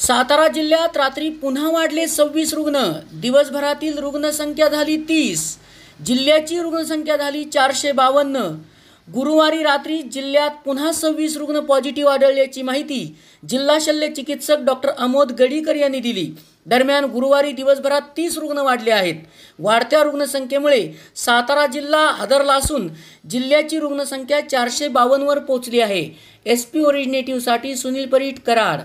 सातारा जिल्ह्यात रात्री पुन्हा वाढले सव्वीस रुग्ण दिवसभरातील रुग्णसंख्या झाली तीस जिल्ह्याची रुग्णसंख्या झाली चारशे बावन्न गुरुवारी रात्री जिल्ह्यात पुन्हा सव्वीस रुग्ण पॉझिटिव्ह आढळल्याची माहिती जिल्हा शल्य चिकित्सक डॉक्टर अमोद गडीकर यांनी दिली दरम्यान गुरुवारी दिवसभरात तीस रुग्ण वाढले आहेत वाढत्या रुग्णसंख्येमुळे सातारा जिल्हा हादरला असून जिल्ह्याची रुग्णसंख्या चारशे बावन्नवर पोहोचली आहे एस पी ओरिजिनेटिव्हसाठी सुनील परीट कराड